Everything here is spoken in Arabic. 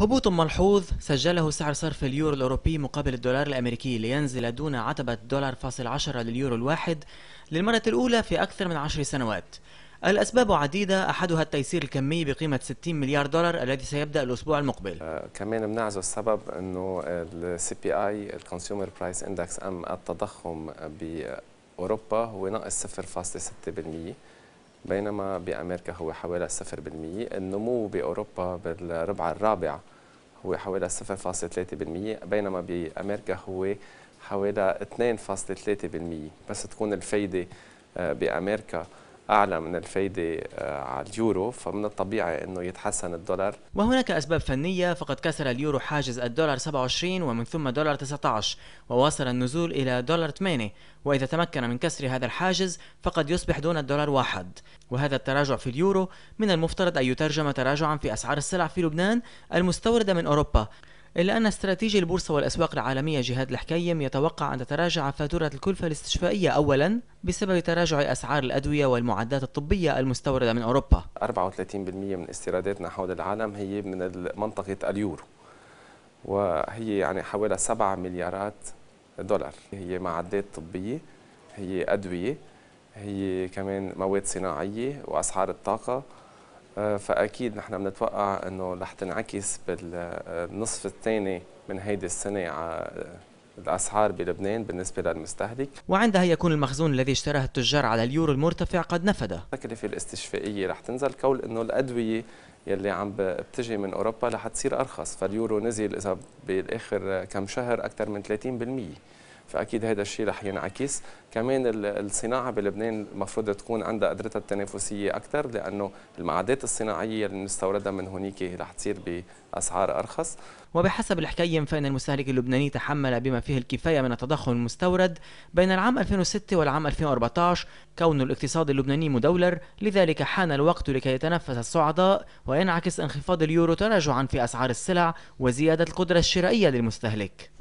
هبوط ملحوظ سجله سعر صرف اليورو الأوروبي مقابل الدولار الأمريكي لينزل دون عتبة دولار فاصل عشرة لليورو الواحد للمرة الأولى في أكثر من عشر سنوات الأسباب عديدة أحدها التيسير الكمي بقيمة 60 مليار دولار الذي سيبدأ الأسبوع المقبل آه، كمان بنعزو السبب أنه السي بي آي الكونسيومر برايس اندكس أم التضخم بأوروبا هو ناقص 0.6% بينما بأمريكا هو حوالي 0% النمو بأوروبا بالربع الرابع هو حوالي 0.3% بينما بأمريكا هو حوالي 2.3% بس تكون الفايدة آه، بأمريكا أعلى من الفايدة آه، على اليورو فمن الطبيعي أنه يتحسن الدولار وهناك أسباب فنية فقد كسر اليورو حاجز الدولار 27 ومن ثم دولار 19 وواصل النزول إلى دولار 8 وإذا تمكن من كسر هذا الحاجز فقد يصبح دون الدولار واحد وهذا التراجع في اليورو من المفترض أن يترجم تراجعا في أسعار السلع في لبنان المستوردة من أوروبا إلا أن استراتيجي البورصة والأسواق العالمية جهاد الحكيم يتوقع أن تتراجع فاتورة الكلفة الاستشفائية أولا بسبب تراجع أسعار الأدوية والمعدات الطبية المستوردة من أوروبا 34% من استيراداتنا حول العالم هي من منطقة اليورو وهي يعني حوالي 7 مليارات دولار هي معدات طبية هي أدوية هي كمان مواد صناعية وأسعار الطاقة فاكيد نحن بنتوقع انه رح تنعكس بالنصف الثاني من هيدي السنه على الاسعار بلبنان بالنسبه للمستهلك وعندها يكون المخزون الذي اشتراه التجار على اليورو المرتفع قد نفد التكلفه الاستشفائيه رح تنزل كول انه الادويه يلي عم بتجي من اوروبا رح تصير ارخص فاليورو نزل اذا بالاخر كم شهر اكثر من 30% فاكيد هذا الشيء رح ينعكس كمان الصناعه بلبنان المفروض تكون عندها قدرتها التنافسيه اكثر لانه المعادات الصناعيه اللي نستوردها من هنيك رح تصير باسعار ارخص وبحسب الحكيم فان المستهلك اللبناني تحمل بما فيه الكفايه من التضخم المستورد بين العام 2006 والعام 2014 كون الاقتصاد اللبناني مدولر لذلك حان الوقت لكي يتنفس الصعداء وينعكس انخفاض اليورو تراجعا في اسعار السلع وزياده القدره الشرائيه للمستهلك